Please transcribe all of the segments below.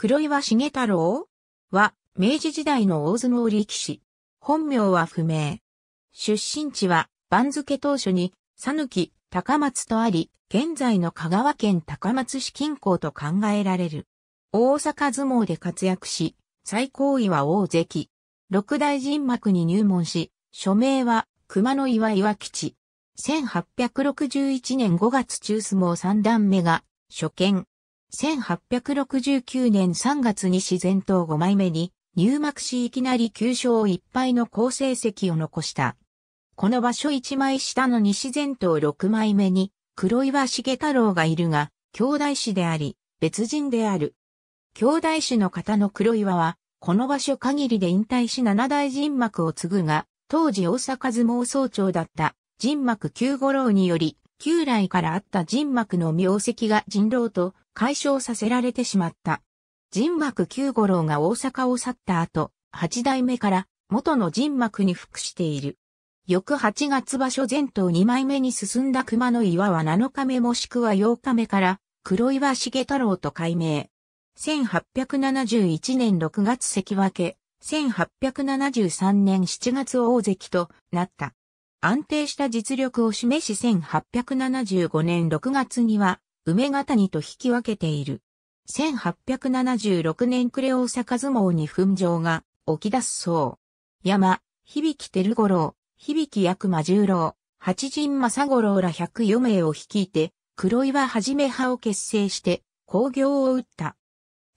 黒岩重太郎は、明治時代の大相撲力士。本名は不明。出身地は、番付当初に、さぬき、高松とあり、現在の香川県高松市近郊と考えられる。大阪相撲で活躍し、最高位は大関。六大人幕に入門し、署名は、熊野岩岩吉。1861年5月中相撲三段目が、初見。1869年3月に自然党5枚目に入幕しいきなり9勝1敗の好成績を残した。この場所1枚下の西前頭6枚目に黒岩重太郎がいるが、兄弟子であり、別人である。兄弟子の方の黒岩は、この場所限りで引退し七大人幕を継ぐが、当時大阪相撲総長だった人幕九五郎により、旧来からあった人幕の名跡が人狼と解消させられてしまった。人幕九五郎が大阪を去った後、八代目から元の人幕に服している。翌八月場所前頭二枚目に進んだ熊の岩は七日目もしくは八日目から黒岩重太郎と改名。1871年6月関脇、1873年7月大関となった。安定した実力を示し1875年6月には梅ヶ谷と引き分けている。1876年暮れ大阪相撲に紛争が起き出すそう。山、響照五郎、響役間十郎、八人正五郎ら104名を率いて、黒岩はじめ派を結成して、工業を打った。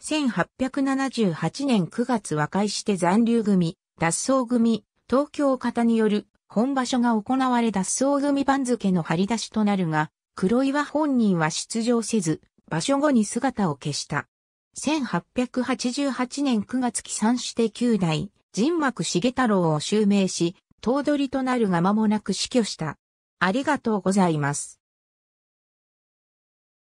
1878年9月和解して残留組、脱走組、東京方による本場所が行われ脱走組番付の張り出しとなるが、黒岩本人は出場せず、場所後に姿を消した。1888年9月期三指定九代、人幕重太郎を襲名し、頭取となるが間もなく死去した。ありがとうございます。